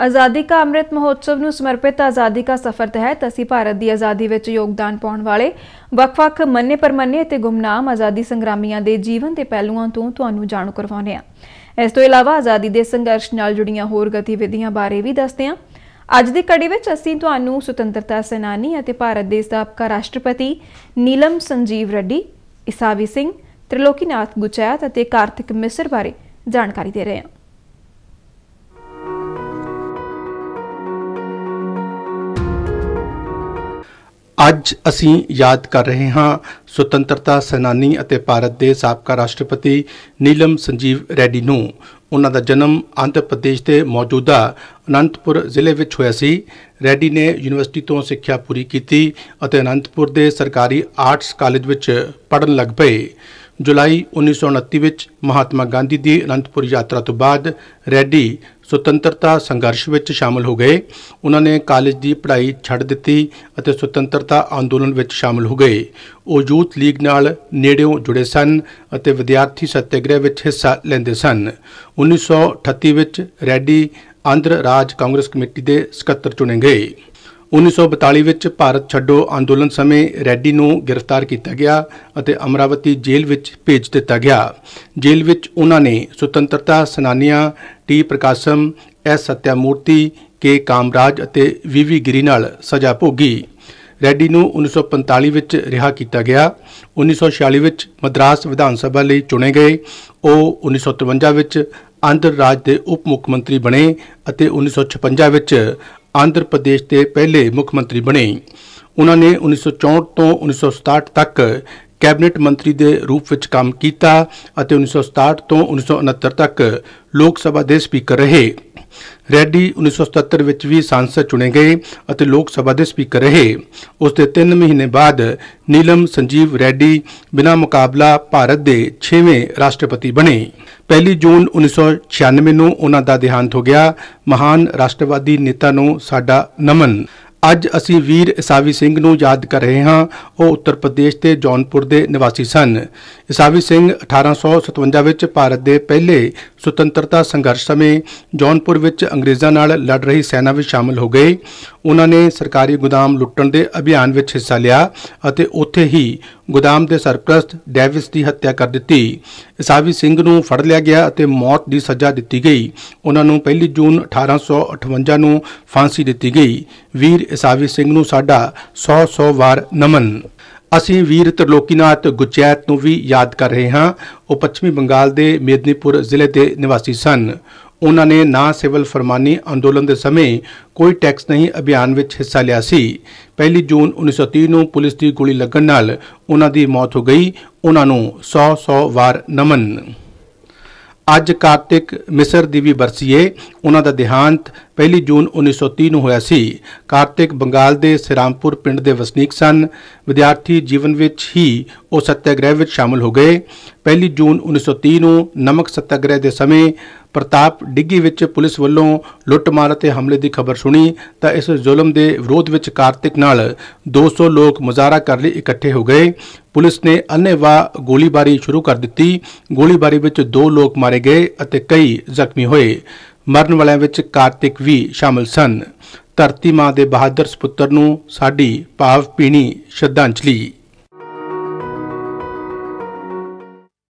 ਆਜ਼ਾਦੀ ਕਾ ਅੰਮ੍ਰਿਤ ਮਹੋਤਸਵ ਨੂੰ ਸਮਰਪਿਤ ਆਜ਼ਾਦੀ ਕਾ ਸਫ਼ਰ ਤਹਿਤ ਅਸੀਂ ਭਾਰਤ ਦੀ ਆਜ਼ਾਦੀ ਵਿੱਚ ਯੋਗਦਾਨ ਪਾਉਣ ਵਾਲੇ ਵੱਖ-ਵੱਖ ਮੰਨੇ ਪਰਮੰਨੇ ਅਤੇ ਗੁਮਨਾਮ ਆਜ਼ਾਦੀ ਸੰਗਰਾਮੀਆਂ ਦੇ ਜੀਵਨ ਦੇ ਪਹਿਲੂਆਂ ਤੋਂ ਤੁਹਾਨੂੰ ਜਾਣੂ ਕਰਵਾਉਂਦੇ ਹਾਂ ਇਸ ਤੋਂ ਇਲਾਵਾ ਆਜ਼ਾਦੀ ਦੇ ਸੰਘਰਸ਼ ਨਾਲ ਜੁੜੀਆਂ ਹੋਰ ਗਤੀਵਿਧੀਆਂ ਬਾਰੇ ਵੀ ਦੱਸਦੇ ਹਾਂ ਅੱਜ ਦੀ ਕੜੀ ਵਿੱਚ ਅਸੀਂ ਤੁਹਾਨੂੰ ਸੁਤੰਤਰਤਾ ਸੈਨਾਨੀ ਅਤੇ ਭਾਰਤ ਦੇ ਸਾਬਕਾ ਰਾਸ਼ਟਰਪਤੀ ਨੀਲਮ ਸੰਜੀਵ ਰੱਡੀ, ਇਸਾਵੀ ਸਿੰਘ, ਤ੍ਰਿਲੋਕੀਨਾਥ ਗੁਚਾਇਤ ਅਤੇ ਕਾਰਤਿਕ ਮਿਸਰ ਬਾਰੇ ਜਾਣਕਾਰੀ ਦੇ ਰਹੇ ਹਾਂ। ਅੱਜ ਅਸੀਂ ਯਾਦ ਕਰ ਰਹੇ ਹਾਂ ਸੁਤੰਤਰਤਾ ਸੈਨਾਨੀ ਅਤੇ ਭਾਰਤ ਦੇ ਸਾਬਕਾ ਰਾਸ਼ਟਰਪਤੀ ਨੀਲਮ ਸੰਜੀਵ ਰੈਡੀ ਨੂੰ ਉਹਨਾਂ ਦਾ ਜਨਮ ਆਂਧਰਾ ਪ੍ਰਦੇਸ਼ ਦੇ ਮੌਜੂਦਾ ਅਨੰਤਪੁਰ ਜ਼ਿਲ੍ਹੇ ਵਿੱਚ ਹੋਇਆ ਸੀ ਰੈਡੀ ਨੇ ਯੂਨੀਵਰਸਿਟੀ ਤੋਂ ਸਿੱਖਿਆ ਪੂਰੀ ਕੀਤੀ ਅਤੇ ਅਨੰਤਪੁਰ ਦੇ ਸਰਕਾਰੀ ਆਰਟਸ ਕਾਲਜ ਵਿੱਚ ਪੜਨ ਲੱਗ ਪਏ ਜੁਲਾਈ 1929 ਵਿੱਚ ਮਹਾਤਮਾ ਗਾਂਧੀ ਦੀ ਅਨੰਤਪੁਰ ਯਾਤਰਾ ਤੋਂ ਬਾਅਦ ਰੈਡੀ ਸੁਤੰਤਰਤਾ ਸੰਘਰਸ਼ ਵਿੱਚ ਸ਼ਾਮਲ ਹੋ ਗਏ ਉਹਨਾਂ ਨੇ ਕਾਲਜ ਦੀ ਪੜ੍ਹਾਈ ਛੱਡ ਦਿੱਤੀ ਅਤੇ ਸੁਤੰਤਰਤਾ ਅੰਦੋਲਨ ਵਿੱਚ ਸ਼ਾਮਲ ਹੋ ਗਏ ਉਹ ਯੂਥ ਲੀਗ ਨਾਲ ਨੇੜਿਓਂ ਜੁੜੇ ਸਨ ਅਤੇ ਵਿਦਿਆਰਥੀ ਸੱਤਿਆਗ੍ਰਹਿ ਵਿੱਚ ਹਿੱਸਾ ਲੈਂਦੇ ਸਨ 1938 ਵਿੱਚ ਰੈਡੀ ਅੰਦਰ ਰਾਜ ਕਾਂਗਰਸ ਕਮੇਟੀ ਦੇ ਸਕੱਤਰ ਚੁਣੇ ਗਏ 1942 ਵਿੱਚ ਭਾਰਤ ਛੱਡੋ ਅੰਦੋਲਨ ਸਮੇਂ ਰੈਡੀ ਨੂੰ ਗ੍ਰਿਫਤਾਰ ਕੀਤਾ ਗਿਆ ਅਤੇ ਅਮਰਾਵਤੀ ਜੇਲ੍ਹ ਵਿੱਚ ਭੇਜ ਦਿੱਤਾ ਗਿਆ ਜੇਲ੍ਹ ਵਿੱਚ ਉਹਨਾਂ ਨੇ ਸੁਤੰਤਰਤਾ ਸਨਾਨੀਆਂ ਟੀ ਪ੍ਰਕਾਸ਼ਮ ਐਸ ਸਤਿਆਮੂਰਤੀ ਕੇ ਕਾਮਰਾਜ ਅਤੇ ਵੀਵੀ ਗਿਰੀ ਨਾਲ ਸਜ਼ਾ ਭੋਗੀ ਰੈਡੀ ਨੂੰ 1945 ਵਿੱਚ ਰਿਹਾ ਕੀਤਾ ਗਿਆ 1946 ਵਿੱਚ ਮਦਰਾਸ ਵਿਧਾਨ ਸਭਾ ਲਈ ਚੁਣੇ ਗਏ ਉਹ 1953 ਵਿੱਚ ਅੰਦਰ ਰਾਜ ਦੇ ਉਪ ਮੁੱਖ ਮੰਤਰੀ ਬਣੇ ਅਤੇ 1956 ਵਿੱਚ ਆਂਧਰ ਪ੍ਰਦੇਸ਼ ਦੇ ਪਹਿਲੇ ਮੁੱਖ ਮੰਤਰੀ ਬਣੇ ਉਹਨਾਂ ਨੇ 1964 ਤੋਂ 1967 ਤੱਕ ਕੈਬਨਿਟ ਮੰਤਰੀ ਦੇ ਰੂਪ ਵਿੱਚ ਕੰਮ ਕੀਤਾ ਅਤੇ 1967 ਤੋਂ 1969 ਤੱਕ ਲੋਕ ਸਭਾ ਦੇ ਸਪੀਕਰ ਰਹੇ ਰੈਡੀ 1977 ਵਿੱਚ ਵੀ ਸੰਸਦ ਚੁਣੇ ਗਏ ਅਤੇ ਲੋਕ ਸਭਾ ਦੇ ਸਪੀਕਰ ਰਹੇ ਉਸ ਦੇ 3 ਮਹੀਨੇ ਬਾਅਦ ਨੀਲਮ ਸੰਜੀਵ ਰੈਡੀ ਬਿਨਾਂ ਮੁਕਾਬਲਾ ਭਾਰਤ ਦੇ 6ਵੇਂ ਰਾਸ਼ਟਰਪਤੀ ਬਣੇ ਪਹਿਲੀ ਜੂਨ 1996 ਨੂੰ ਉਹਨਾਂ ਦਾ ਦੇਹਾਂਤ ਹੋ ਗਿਆ ਮਹਾਨ ਰਾਸ਼ਟਰਵਾਦੀ ਨੇਤਾ ਨੂੰ ਸਾਡਾ ਨਮਨ ਅੱਜ ਅਸੀਂ ਵੀਰ ਇਸਾਵੀ ਸਿੰਘ ਨੂੰ ਯਾਦ ਕਰ ਰਹੇ ਹਾਂ ਉਹ ਉੱਤਰ ਪ੍ਰਦੇਸ਼ ਦੇ ਜੌਨਪੁਰ ਦੇ ਨਿਵਾਸੀ ਸਨ ਇਸਾਵੀ ਸਿੰਘ 1857 ਵਿੱਚ ਭਾਰਤ ਦੇ ਪਹਿਲੇ ਸੁਤੰਤਰਤਾ ਸੰਘਰਸ਼ ਸਮੇਂ ਜੌਨਪੁਰ ਵਿੱਚ ਅੰਗਰੇਜ਼ਾਂ ਨਾਲ ਲੜ ਰਹੀ ਸੈਨਾ ਵਿੱਚ ਸ਼ਾਮਲ ਹੋ ਗਏ ਉਹਨਾਂ ਨੇ ਸਰਕਾਰੀ ਗੋਦਾਮ ਲੁੱਟਣ ਦੇ ਅਭਿਆਨ ਵਿੱਚ ਹਿੱਸਾ ਲਿਆ ਅਤੇ ਉੱਥੇ ਹੀ ਗੋਦਾਮ ਦੇ ਸਰਪ੍ਰਸਤ ਡੇਵਿਸ ਦੀ ਹੱਤਿਆ ਕਰ ਦਿੱਤੀ ਇਸਾਵੀ ਸਿੰਘ ਨੂੰ ਫੜ ਲਿਆ ਗਿਆ ਅਤੇ ਮੌਤ ਦੀ ਸਜ਼ਾ ਦਿੱਤੀ ਗਈ ਉਹਨਾਂ ਨੂੰ 1 ਜੂਨ 1858 ਨੂੰ ਫਾਂਸੀ ਦਿੱਤੀ ਗਈ ਵੀਰ ਇਸਾਵੀ ਸਿੰਘ ਨੂੰ ਸਾਡਾ 100 100 ਵਾਰ ਨਮਨ ਅਸੀਂ ਵੀਰ ਤ੍ਰਿਲੋਕੀਨਾਥ ਗੁਚੈਤ ਨੂੰ ਵੀ ਯਾਦ ਕਰ ਰਹੇ ਹਾਂ ਉਹ ਪੱਛਮੀ ਬੰਗਾਲ ਦੇ ਮੇਦਨੀਪੁਰ ਜ਼ਿਲ੍ਹੇ ਦੇ ਨਿਵਾਸੀ ਸਨ ਉਹਨਾਂ ਨੇ ਨਾ ਸਿਵਲ ਫਰਮਾਨੀ ਅੰਦੋਲਨ ਦੇ ਸਮੇਂ ਕੋਈ ਟੈਕਸ ਨਹੀਂ ਅਭਿਆਨ ਵਿੱਚ ਹਿੱਸਾ ਲਿਆ ਸੀ ਪਹਿਲੀ ਜੂਨ 1930 ਨੂੰ ਪੁਲਿਸ ਦੀ ਗੋਲੀ ਲੱਗਣ ਨਾਲ ਉਹਨਾਂ ਦੀ ਮੌਤ ਹੋ ਗਈ ਉਹਨਾਂ ਨੂੰ 100-100 ਵਾਰ ਨਮਨ ਅੱਜ ਕਾਰਤਿਕ ਮਿਸਰ ਦੀ ਵੀ ਵਰਸੀਏ ਉਹਨਾਂ ਦਾ ਦੇਹਾਂਤ 1 ਜੂਨ 1930 ਨੂੰ ਹੋਇਆ ਸੀ ਕਾਰਤਿਕ ਬੰਗਾਲ ਦੇ ਸਿਰਾਮਪੁਰ ਪਿੰਡ ਦੇ ਵਸਨੀਕ ਸਨ ਵਿਦਿਆਰਥੀ ਜੀਵਨ ਵਿੱਚ ਹੀ ਉਹ ਸੱਤਿਆਗ੍ਰਹਿ ਵਿੱਚ ਸ਼ਾਮਲ ਹੋ ਗਏ 1 ਜੂਨ 1930 ਨੂੰ ਨਮਕ ਸੱਤਿਆਗ੍ਰਹਿ ਦੇ ਸਮੇਂ ਪ੍ਰਤਾਪ ਡਿੱਗੀ ਵਿੱਚ ਪੁਲਿਸ ਵੱਲੋਂ ਲੁੱਟਮਾਰ ਅਤੇ ਹਮਲੇ ਦੀ ਖਬਰ ਸੁਣੀ ਤਾਂ ਇਸ ਜ਼ੁਲਮ ਦੇ ਵਿਰੋਧ ਵਿੱਚ ਕਾਰਤਿਕ ਨਾਲ 200 ਲੋਕ ਮੁਜ਼ਾਹਰਾ ਕਰਨ ਲਈ ਇਕੱਠੇ ਹੋ ਗਏ ਪੁਲਿਸ ਨੇ ਅਨੇਵਾ ਗੋਲੀਬਾਰੀ ਸ਼ੁਰੂ ਕਰ ਦਿੱਤੀ ਗੋਲੀਬਾਰੀ ਵਿੱਚ ਦੋ ਲੋਕ ਮਾਰੇ ਗਏ ਅਤੇ ਕਈ ਜ਼ਖਮੀ ਹੋਏ ਮਰਨ ਵਾਲਿਆਂ ਵਿੱਚ ਕਾਰਤਿਕ ਵੀ ਸ਼ਾਮਲ ਸਨ ਧਰਤੀ ਮਾਂ ਦੇ ਬਹਾਦਰ ਸੁਪੁੱਤਰ ਨੂੰ ਸਾਡੀ ਭਾਵ ਪੀਣੀ ਸ਼ਰਧਾਂਜਲੀ